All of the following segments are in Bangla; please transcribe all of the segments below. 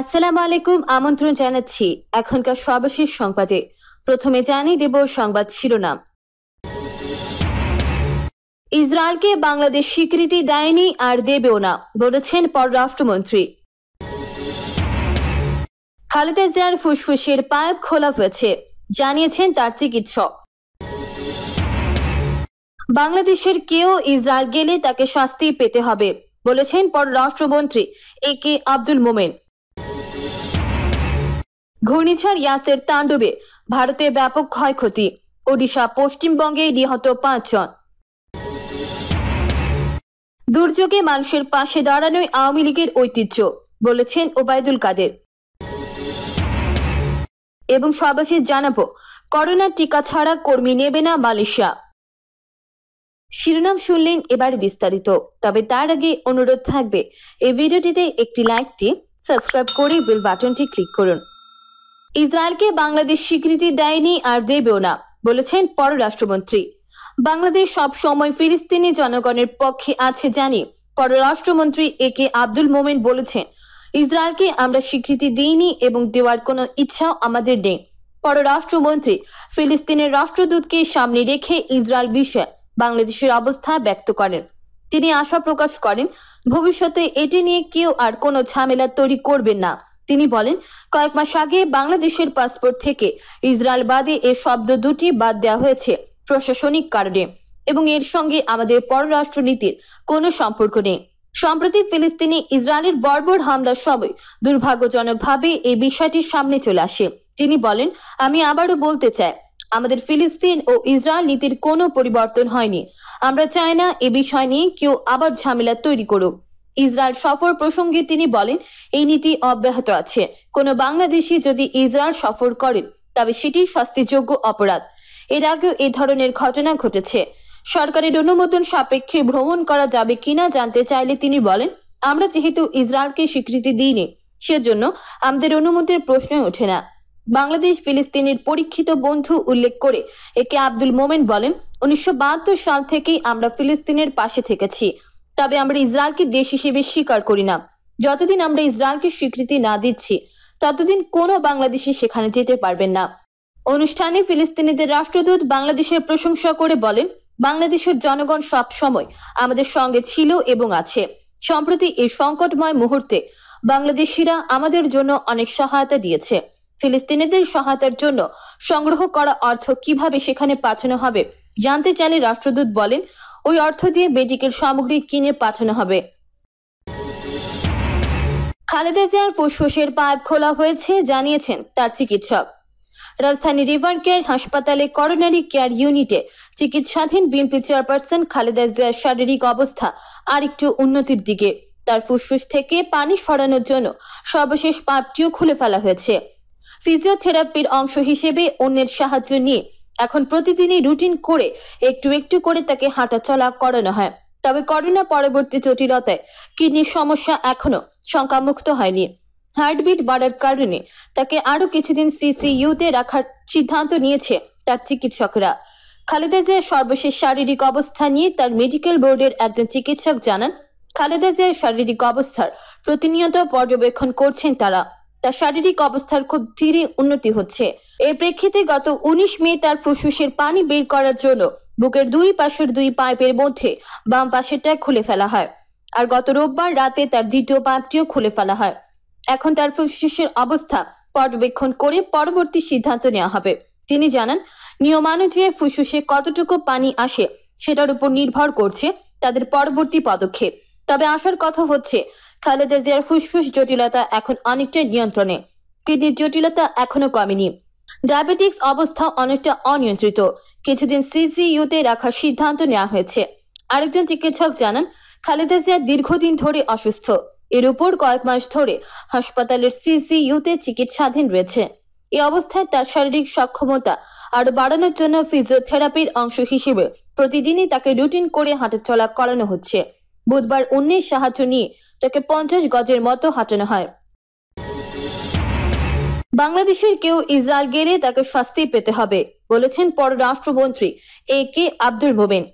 আসসালাম আলাইকুম আমন্ত্রণ জানাচ্ছি এখনকার সর্বশেষ সংবাদে প্রথমে জানিয়ে দেব সংবাদ শিরোনাম ইসরায়েলকে বাংলাদেশ স্বীকৃতি দেয়নি আর দেবেও না বলেছেন পররাষ্ট্রমন্ত্রী খালেদা জিয়ার ফুসফুসের পাইপ খোলা হয়েছে জানিয়েছেন তার চিকিৎসক বাংলাদেশের কেউ ইসরায়েল গেলে তাকে শাস্তি পেতে হবে বলেছেন পররাষ্ট্রমন্ত্রী এ কে আব্দুল মোমেন ঘূর্ণিঝড় ইয়াসের তাণ্ডবে ভারতে ব্যাপক ক্ষয়ক্ষতি ওডিশা পশ্চিমবঙ্গে নিহত পাঁচজন দুর্যোগে মানুষের পাশে দাঁড়ানোই আওয়ামী লীগের ঐতিহ্য বলেছেন ওবায়দুল কাদের এবং সর্বশেষ জানাবো করোনা টিকা ছাড়া কর্মী নেবে না মালয়েশিয়া শিরোনাম শুনলেন এবার বিস্তারিত তবে তার আগে অনুরোধ থাকবে এই ভিডিওটিতে একটি লাইক দিয়ে সাবস্ক্রাইব করে বেল বাটনটি ক্লিক করুন ইসরায়েলকে বাংলাদেশ স্বীকৃতি দেয়নি আর দেবেও না বলেছেন পররাষ্ট্রমন্ত্রী বাংলাদেশ সব সময় ফিলিস্তিনি জনগণের পক্ষে আছে জানি পররাষ্ট্রমন্ত্রী এ কে আব্দুল মোমেন বলেছেন ইসরায়েলকে আমরা স্বীকৃতি দিইনি এবং দেওয়ার কোনো ইচ্ছাও আমাদের নেই পররাষ্ট্রমন্ত্রী ফিলিস্তিনের রাষ্ট্রদূতকে সামনে রেখে ইসরায়েল বিষয়ে বাংলাদেশের অবস্থা ব্যক্ত করেন তিনি আশা প্রকাশ করেন ভবিষ্যতে এটি নিয়ে কেউ আর কোনো ঝামেলা তৈরি করবেন না তিনি বলেন কয়েক মাস আগে বাংলাদেশের পাসপোর্ট থেকে ইসরায়েল বাদে এ শব্দ দুটি বাদ দেওয়া হয়েছে প্রশাসনিক কারণে এবং এর সঙ্গে আমাদের পররাষ্ট্রনীতির কোনো সম্পর্ক নেই সম্প্রতি ফিলিস্তিনি ইসরায়েলের বর্বর হামলার সময় দুর্ভাগ্যজনকভাবে এই বিষয়টি সামনে চলে আসে তিনি বলেন আমি আবারও বলতে চাই আমাদের ফিলিস্তিন ও ইসরায়েল নীতির কোনো পরিবর্তন হয়নি আমরা চাই না এ বিষয় নিয়ে কেউ আবার ঝামেলা তৈরি করুক ইসরায়েল সফর প্রসঙ্গে তিনি বলেন এই নীতি অব্যাহত আছে কোনো বাংলাদেশি যদি ইসরায়েল সফর করেন তবে সেটি শাস্তিযোগ্য অপরাধ এর আগেও এ ধরনের ঘটনা ঘটেছে সরকারের অনুমোদন সাপেক্ষে ভ্রমণ করা যাবে কিনা জানতে চাইলে তিনি বলেন আমরা যেহেতু ইসরায়েলকে স্বীকৃতি দিইনি সেজন্য আমাদের অনুমতির প্রশ্ন ওঠে না বাংলাদেশ ফিলিস্তিনের পরীক্ষিত বন্ধু উল্লেখ করে একে আব্দুল মোমেন বলেন উনিশশো সাল থেকেই আমরা ফিলিস্তিনের পাশে থেকেছি তবে আমরা ইসরায়েলকে দেশ হিসেবে স্বীকার করি না যতদিন আমরা ইসরায়েলকে স্বীকৃতি না দিচ্ছি ততদিন কোনো বাংলাদেশি সেখানে যেতে পারবেন না অনুষ্ঠানে ফিলিস্তিনিদের রাষ্ট্রদূত বাংলাদেশের প্রশংসা করে বলেন বাংলাদেশের জনগণ সব সময় আমাদের সঙ্গে ছিল এবং আছে সম্প্রতি এই সংকটময় মুহূর্তে বাংলাদেশিরা আমাদের জন্য অনেক সহায়তা দিয়েছে ফিলিস্তিনিদের সহায়তার জন্য সংগ্রহ করা অর্থ কিভাবে সেখানে পাঠানো হবে জানতে চাইলে রাষ্ট্রদূত বলেন ওই অর্থ দিয়ে মেডিকেল সামগ্রী কিনে পাঠানো হবে খালেদা জিয়ার ফুসফুসের পাইপ খোলা হয়েছে জানিয়েছেন তার চিকিৎসক রাজধানী রিভার কেয়ার হাসপাতালে করোনারি কেয়ার ইউনিটে চিকিৎসাধীন বিএনপি চেয়ারপারসন খালেদা জিয়ার শারীরিক অবস্থা আরেকটু উন্নতির দিকে তার ফুসফুস থেকে পানি সরানোর জন্য সর্বশেষ পাইপটিও খুলে ফেলা হয়েছে ফিজিওথেরাপির অংশ হিসেবে অন্যের সাহায্য নিয়ে এখন প্রতিদিনই রুটিন করে একটু একটু করে তাকে হাঁটা চলা করানো হয় তবে করোনা পরবর্তী জটিলতায় কিডনির সমস্যা এখনও শঙ্কামুক্ত হয়নি হার্টবিট বাড়ার কারণে তাকে আরও কিছুদিন সিসিইউতে রাখার সিদ্ধান্ত নিয়েছে তার চিকিৎসকরা খালেদা জিয়ার সর্বশেষ শারীরিক অবস্থা নিয়ে তার মেডিকেল বোর্ডের একজন চিকিৎসক জানান খালেদা জিয়ার শারীরিক অবস্থার প্রতিনিয়ত পর্যবেক্ষণ করছেন তারা তার শারীরিক অবস্থার খুব ধীরে উন্নতি হচ্ছে এর প্রেক্ষিতে গত উনিশ মে তার ফুসফুসের পানি বের করার জন্য বুকের দুই পাশের দুই পাইপের মধ্যে বাম পাশেরটা খুলে ফেলা হয় আর গত রোববার রাতে তার দ্বিতীয় পাইপটিও খুলে ফেলা হয় এখন তার ফুসফুসের অবস্থা পর্যবেক্ষণ করে পরবর্তী সিদ্ধান্ত নেওয়া হবে তিনি জানান নিয়মানুযায়ী ফুসফুসে কতটুকু পানি আসে সেটার উপর নির্ভর করছে তাদের পরবর্তী পদক্ষেপ তবে আসার কথা হচ্ছে খালেদা জিয়ার ফুসফুস জটিলতা এখন অনেকটা নিয়ন্ত্রণে কিডনির জটিলতা এখনো কমেনি ডায়াবেটিক্স অবস্থা অনেকটা অনিয়ন্ত্রিত কিছুদিন সিজিইউতে রাখার সিদ্ধান্ত নেওয়া হয়েছে আরেকজন চিকিৎসক জানান খালেদা জিয়া দীর্ঘদিন ধরে অসুস্থ এর উপর কয়েক মাস ধরে হাসপাতালের সিজিইউতে চিকিৎসাধীন রয়েছে এ অবস্থায় তার শারীরিক সক্ষমতা আরো বাড়ানোর জন্য ফিজিওথেরাপির অংশ হিসেবে প্রতিদিনই তাকে রুটিন করে হাঁটা চলা করানো হচ্ছে বুধবার অন্যের সাহায্য নিয়ে তাকে পঞ্চাশ গজের মতো হাঁটানো হয় বাংলাদেশের কেউ ইসরায়েল গেলে তাকে শাস্তি পেতে হবে বলেছেন পররাষ্ট্রমন্ত্রী এ কে আব্দুল মোমেন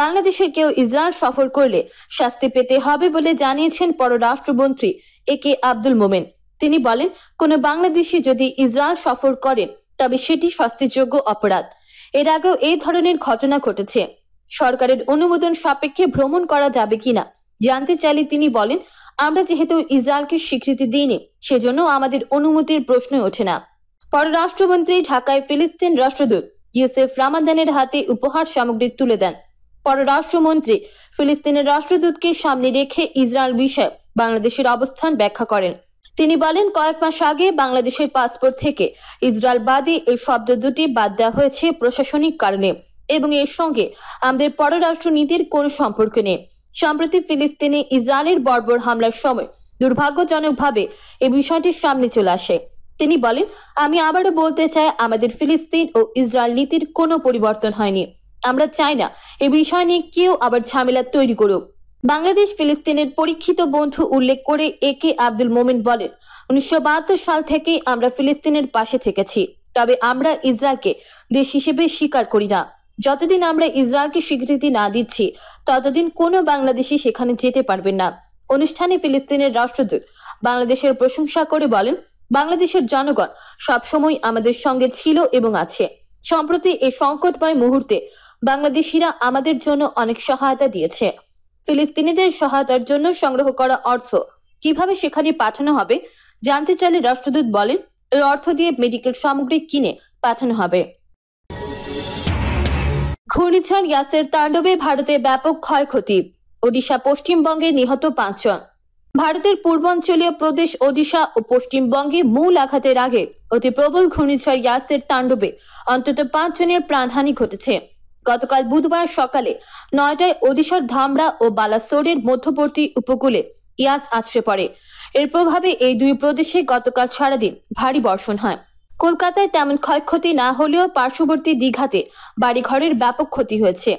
বাংলাদেশের কেউ ইসরায়েল সফর করলে শাস্তি পেতে হবে বলে জানিয়েছেন পররাষ্ট্রমন্ত্রী এ কে আব্দুল মোমেন তিনি বলেন কোনো বাংলাদেশি যদি ইসরায়েল সফর করেন তবে সেটি শাস্তিযোগ্য অপরাধ এর আগেও এই ধরনের ঘটনা ঘটেছে সরকারের অনুমোদন সাপেক্ষে ভ্রমণ করা যাবে কিনা জানতে চাইলে তিনি বলেন আমরা যেহেতু ইসরায়েলকে স্বীকৃতি দিইনি সেজন্য আমাদের অনুমতির প্রশ্নই ওঠে না পররাষ্ট্রমন্ত্রী ঢাকায় ফিলিস্তিন রাষ্ট্রদূত ইউসেফ রামাদানের হাতে উপহার সামগ্রী তুলে দেন পররাষ্ট্রমন্ত্রী ফিলিস্তিনের রাষ্ট্রদূতকে সামনে রেখে ইসরায়েল বিষয়ে বাংলাদেশের অবস্থান ব্যাখ্যা করেন তিনি বলেন কয়েক মাস আগে বাংলাদেশের পাসপোর্ট থেকে ইসরায়েল বাদে এই শব্দ দুটি বাদ দেওয়া হয়েছে প্রশাসনিক কারণে এবং এর সঙ্গে আমাদের পররাষ্ট্র নীতির কোনো সম্পর্ক নেই সম্প্রতি ফিলিস্তিনে ইসরায়েলের বর্বর হামলার সময় দুর্ভাগ্যজনকভাবে এই বিষয়টির সামনে চলে আসে তিনি বলেন আমি আবারও বলতে চাই আমাদের ফিলিস্তিন ও ইসরায়েল নীতির কোনো পরিবর্তন হয়নি আমরা চাই না এ বিষয় নিয়ে কেউ আবার ঝামেলা তৈরি করুক বাংলাদেশ ফিলিস্তিনের পরীক্ষিত বন্ধু উল্লেখ করে এ কে আব্দুল মোমেন বলেন উনিশশো সাল থেকে আমরা ফিলিস্তিনের পাশে থেকেছি তবে আমরা ইসরায়েলকে দেশ হিসেবে স্বীকার করি না যতদিন আমরা ইসরায়েলকে স্বীকৃতি না দিচ্ছি ততদিন কোনো বাংলাদেশি সেখানে যেতে পারবেন না অনুষ্ঠানে ফিলিস্তিনের রাষ্ট্রদূত বাংলাদেশের প্রশংসা করে বলেন বাংলাদেশের জনগণ সবসময় আমাদের সঙ্গে ছিল এবং আছে সম্প্রতি এই সংকটময় মুহূর্তে বাংলাদেশিরা আমাদের জন্য অনেক সহায়তা দিয়েছে ফিলিস্তিনিদের সহায়তার জন্য সংগ্রহ করা অর্থ কিভাবে সেখানে পাঠানো হবে জানতে চাইলে রাষ্ট্রদূত বলেন এই অর্থ দিয়ে মেডিকেল সামগ্রী কিনে পাঠানো হবে ঘূর্ণিঝড় ইয়াসের তাণ্ডবে ভারতে ব্যাপক ক্ষয়ক্ষতি ওডিশা পশ্চিমবঙ্গে নিহত পাঁচজন ভারতের পূর্বাঞ্চলীয় প্রদেশ ওডিশা ও পশ্চিমবঙ্গে মূল আঘাতের আগে অতি প্রবল ঘূর্ণিঝড় ইয়াসের তাণ্ডবে অন্তত পাঁচজনের প্রাণহানি ঘটেছে গতকাল বুধবার সকালে নয়টায় ওডিশার ধামরা ও বালাসোরের মধ্যবর্তী উপকূলে ইয়াস আছড়ে পড়ে এর প্রভাবে এই দুই প্রদেশে গতকাল সারাদিন ভারী বর্ষণ হয় কলকাতায় তেমন ক্ষয়ক্ষতি না হলেও পার্শ্ববর্তী দীঘাতে বাড়িঘরের ব্যাপক ক্ষতি হয়েছে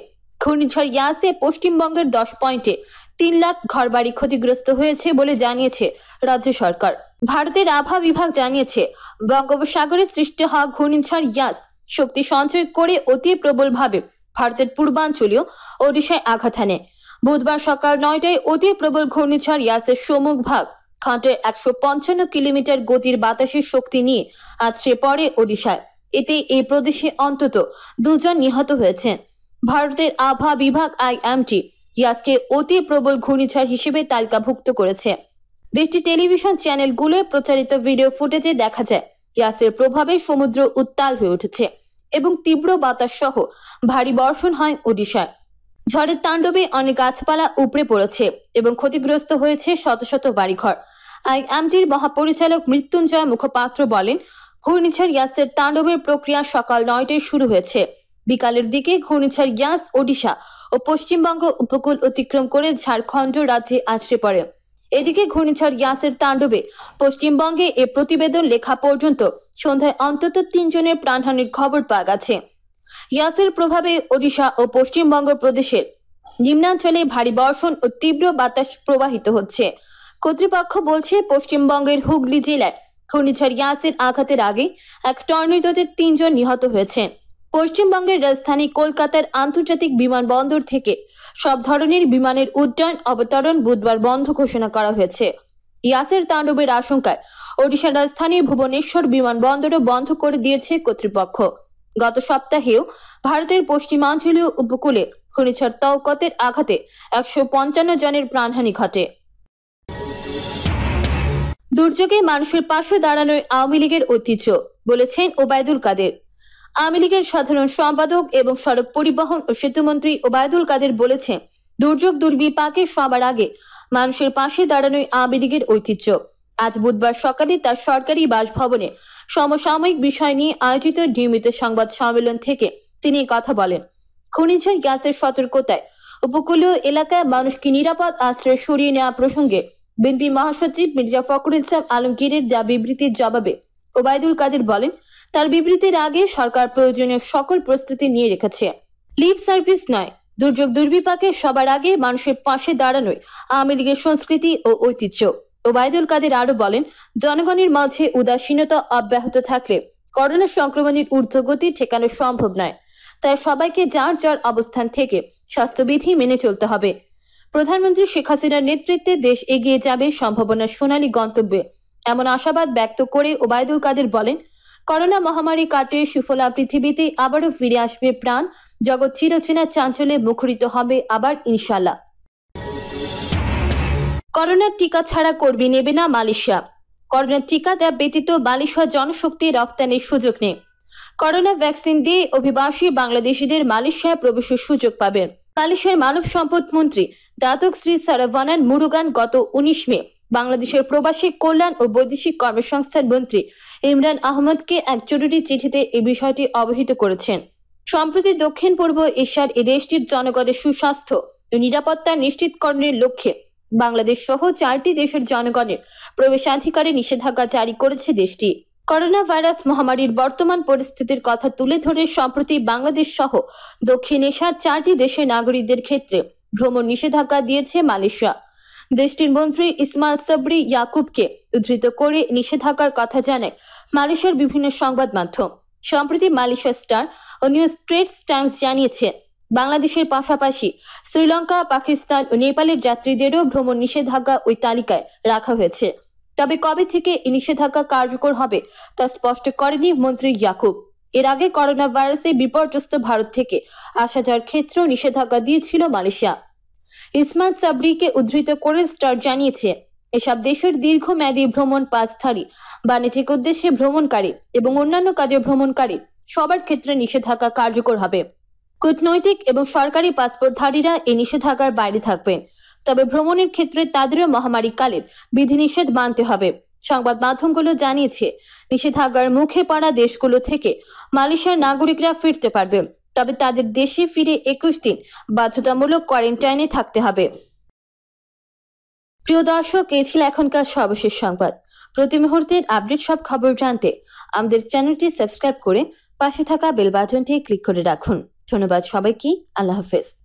ঘূর্ণিঝড় ইয়াসে পশ্চিমবঙ্গের দশ পয়েন্টে তিন লাখ ঘরবাড়ি ক্ষতিগ্রস্ত হয়েছে বলে জানিয়েছে রাজ্য সরকার ভারতের আবহাওয়া বিভাগ জানিয়েছে বঙ্গোপসাগরে সৃষ্টি হওয়া ঘূর্ণিঝড় ইয়াস শক্তি সঞ্চয় করে অতি প্রবলভাবে ভারতের পূর্বাঞ্চলীয় ওড়িশায় আঘাত বুধবার সকাল নয়টায় অতি প্রবল ঘূর্ণিঝড় ইয়াসের সমুখ ভাগ ঘন্টায় একশো পঞ্চান্ন কিলোমিটার গতির বাতাসের শক্তি নিয়ে আছড়ে পড়ে ওডিশায় এতে এই প্রদেশে অন্তত দুজন নিহত হয়েছেন ভারতের আভা বিভাগ আইএমটি ইয়াসকে অতি প্রবল ঘূর্ণিঝড় হিসেবে তালিকাভুক্ত করেছে দেশটি টেলিভিশন চ্যানেলগুলোয় প্রচারিত ভিডিও ফুটেজে দেখা যায় ইয়াসের প্রভাবে সমুদ্র উত্তাল হয়ে উঠেছে এবং তীব্র বাতাস সহ ভারী বর্ষণ হয় ওডিশায় ঝড়ের তাণ্ডবে অনেক গাছপালা উপড়ে পড়েছে এবং ক্ষতিগ্রস্ত হয়েছে শত শত বাড়িঘর আইএমটির মহাপরিচালক মৃত্যুঞ্জয় মুখপাত্র বলেন ঘূর্ণিঝড় ইয়াসের তাণ্ডবের প্রক্রিয়া সকাল নয়টায় শুরু হয়েছে বিকালের দিকে ঘূর্ণিঝড় ইয়াস ওডিশা ও পশ্চিমবঙ্গ উপকূল অতিক্রম করে ঝাড়খণ্ড রাজ্যে আছড়ে পড়ে এদিকে ঘূর্ণিঝড় ইয়াসের তাণ্ডবে পশ্চিমবঙ্গে এ প্রতিবেদন লেখা পর্যন্ত সন্ধ্যায় অন্তত তিনজনের প্রাণহানির খবর পাওয়া গেছে ইয়াসের প্রভাবে ওড়িশা ও পশ্চিমবঙ্গ প্রদেশের নিম্নাঞ্চলে ভারী বর্ষণ ও তীব্র বাতাস প্রবাহিত হচ্ছে কর্তৃপক্ষ বলছে পশ্চিমবঙ্গের হুগলি জেলায় ঘূর্ণিঝড় ইয়াসের আঘাতের আগে এক টর্নেডোতে তিনজন নিহত হয়েছেন পশ্চিমবঙ্গের রাজধানী কলকাতার আন্তর্জাতিক বিমানবন্দর থেকে সব ধরনের বিমানের উড্ডয়ন অবতরণ বুধবার বন্ধ ঘোষণা করা হয়েছে ইয়াসের তাণ্ডবের আশঙ্কায় ওড়িশার রাজধানী ভুবনেশ্বর বিমানবন্দরও বন্ধ করে দিয়েছে কর্তৃপক্ষ গত সপ্তাহেও ভারতের পশ্চিমাঞ্চলীয় উপকূলে ঘূর্ণিঝড় তৌকতের আঘাতে একশো পঞ্চান্ন জনের প্রাণহানি ঘটে দুর্যোগে মানুষের পাশে দাঁড়ানোর আওয়ামী লীগের ঐতিহ্য বলেছেন ওবায়দুল কাদের আওয়ামী লীগের সাধারণ সম্পাদক এবং সড়ক পরিবহন ও সেতুমন্ত্রী ওবায়দুল কাদের বলেছেন দুর্যোগ দুর্বিপাকে সবার আগে মানুষের পাশে দাঁড়ানোই আওয়ামী লীগের ঐতিহ্য আজ বুধবার সকালে তার সরকারি বাসভবনে সমসাময়িক বিষয় নিয়ে আয়োজিত নিয়মিত সংবাদ সম্মেলন থেকে তিনি কথা বলেন খনিজের গ্যাসের সতর্কতায় উপকূলীয় এলাকায় মানুষকে নিরাপদ আশ্রয় সরিয়ে নেওয়া প্রসঙ্গে বিএনপি মহাসচিব মির্জা ফখরুল ইসলাম আলমগীরের দেওয়া বিবৃতির জবাবে ওবায়দুল কাদের বলেন তার বিবৃতির আগে সরকার প্রয়োজনীয় সকল প্রস্তুতি নিয়ে রেখেছে লিভ সার্ভিস নয় দুর্যোগ দুর্বিপাকে সবার আগে মানুষের পাশে দাঁড়ানোই আওয়ামী লীগের সংস্কৃতি ও ঐতিহ্য ওবায়দুল কাদের আরো বলেন জনগণের মাঝে উদাসীনতা অব্যাহত থাকলে করোনা সংক্রমণের ঊর্ধ্বগতি ঠেকানো সম্ভব নয় তাই সবাইকে যার যার অবস্থান থেকে স্বাস্থ্যবিধি মেনে চলতে হবে প্রধানমন্ত্রী শেখ হাসিনার নেতৃত্বে দেশ এগিয়ে যাবে সম্ভাবনার সোনালী গন্তব্যে এমন আশাবাদ ব্যক্ত করে ওবায়দুল কাদের বলেন করোনা মহামারী কাটে সুফলা পৃথিবীতে আবারও ফিরে আসবে প্রাণ জগৎ চিরচেনা চাঞ্চল্যে মুখরিত হবে আবার ইনশাল্লাহ করোনার টিকা ছাড়া কর্মী নেবে না মালয়েশিয়া করোনার টিকা দেয়া ব্যতীত মালয়েশিয়া জনশক্তি রফতানির সুযোগ নেই করোনা ভ্যাকসিন দিয়ে অভিবাসী বাংলাদেশিদের মালয়েশিয়ায় প্রবেশের সুযোগ পাবে মালয়েশিয়ার মানব সম্পদ মন্ত্রী দাতক শ্রী সারাভানান মুরুগান গত উনিশ মে বাংলাদেশের প্রবাসী কল্যাণ ও বৈদেশিক কর্মসংস্থান মন্ত্রী ইমরান আহমদকে এক জরুরি চিঠিতে এই বিষয়টি অবহিত করেছেন সম্প্রতি দক্ষিণ পূর্ব এশিয়ার এ দেশটির জনগণের সুস্বাস্থ্য ও নিরাপত্তা নিশ্চিতকরণের লক্ষ্যে বাংলাদেশ সহ চারটি দেশের জনগণের প্রবেশাধিকারে নিষেধাজ্ঞা জারি করেছে দেশটি করোনা ভাইরাস মহামারীর বর্তমান পরিস্থিতির কথা তুলে ধরে সম্প্রতি বাংলাদেশ সহ দক্ষিণ এশিয়ার চারটি দেশের নাগরিকদের ক্ষেত্রে ভ্রমণ নিষেধাজ্ঞা দিয়েছে মালয়েশিয়া দেশটির মন্ত্রী ইসমাল সবরি ইয়াকুবকে উদ্ধৃত করে নিষেধাজ্ঞার কথা জানায় মালয়েশিয়ার বিভিন্ন সংবাদ মাধ্যম সম্প্রতি মালয়েশিয়া স্টার ও নিউজ ট্রেডস টাইমস জানিয়েছে বাংলাদেশের পাশাপাশি শ্রীলঙ্কা পাকিস্তান ও নেপালের যাত্রীদেরও ভ্রমণ নিষেধাজ্ঞা ওই তালিকায় রাখা হয়েছে তবে কবে থেকে এই নিষেধাজ্ঞা কার্যকর হবে তা স্পষ্ট করেনি মন্ত্রী ইয়াকুব এর আগে করোনা ভাইরাসে বিপর্যস্ত ভারত থেকে আসা যাওয়ার ক্ষেত্রেও নিষেধাজ্ঞা দিয়েছিল মালয়েশিয়া ইসমাত সাবরিকে উদ্ধৃত করে স্টার জানিয়েছে এসব দেশের দীর্ঘমেয়াদী ভ্রমণ পাঁচধারী বাণিজ্যিক উদ্দেশ্যে ভ্রমণকারী এবং অন্যান্য কাজে ভ্রমণকারী সবার ক্ষেত্রে নিষেধাজ্ঞা কার্যকর হবে কূটনৈতিক এবং সরকারি পাসপোর্টধারীরা এই নিষেধাজ্ঞার বাইরে থাকবেন তবে ভ্রমণের ক্ষেত্রে তাদেরও মহামারীকালে বিধিনিষেধ মানতে হবে সংবাদ মাধ্যমগুলো জানিয়েছে নিষেধাজ্ঞার মুখে পড়া দেশগুলো থেকে মালয়েশিয়ার নাগরিকরা ফিরতে পারবে তবে তাদের দেশে ফিরে একুশ দিন বাধ্যতামূলক কোয়ারেন্টাইনে থাকতে হবে প্রিয় দর্শক এ ছিল এখনকার সর্বশেষ সংবাদ প্রতি মুহূর্তের আপডেট সব খবর জানতে আমাদের চ্যানেলটি সাবস্ক্রাইব করে পাশে থাকা বেল বাটনটি ক্লিক করে রাখুন ধন্যবাদ সবাইকে আল্লাহ হাফেজ